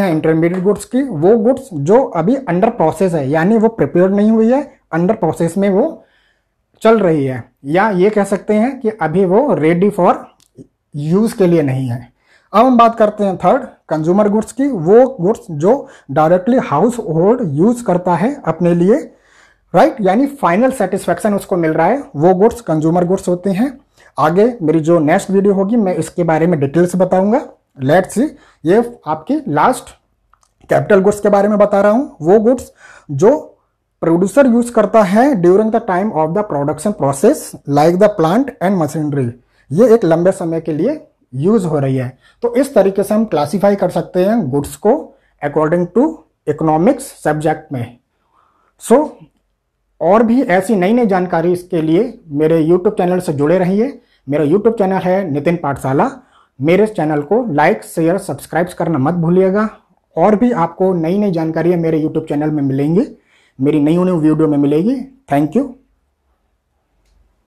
हैं intermediate goods की वो गुड्स जो अभी अंडर प्रोसेस है यानी वो प्रिपेयर नहीं हुई है अंडर प्रोसेस में वो चल रही है या ये कह सकते हैं कि अभी वो रेडी फॉर यूज के लिए नहीं है अब हम बात करते हैं थर्ड कंज्यूमर गुड्स की वो गुड्स जो डायरेक्टली हाउस होल्ड यूज करता है अपने लिए राइट right? यानी फाइनल सेटिस्फेक्शन उसको मिल रहा है वो गुड्स कंज्यूमर गुड्स होते हैं आगे मेरी जो नेक्स्ट वीडियो होगी मैं इसके बारे में डिटेल्स बताऊंगा लेट सी ये आपके लास्ट कैपिटल गुड्स के बारे में बता रहा हूं वो गुड्स जो प्रोड्यूसर यूज करता है during the time of the production process like the plant and machinery ये एक लंबे समय के लिए यूज हो रही है तो इस तरीके से हम क्लासीफाई कर सकते हैं गुड्स को अकॉर्डिंग टू इकोनॉमिक्स सब्जेक्ट में सो so, और भी ऐसी नई नई जानकारी इसके लिए मेरे यूट्यूब चैनल से जुड़े रहिए मेरा यूट्यूब चैनल है नितिन पाठशाला मेरे चैनल को लाइक शेयर सब्सक्राइब करना मत भूलिएगा और भी आपको नई नई जानकारियाँ मेरे यूट्यूब चैनल में मिलेंगी मेरी नई नई वीडियो में मिलेगी थैंक यू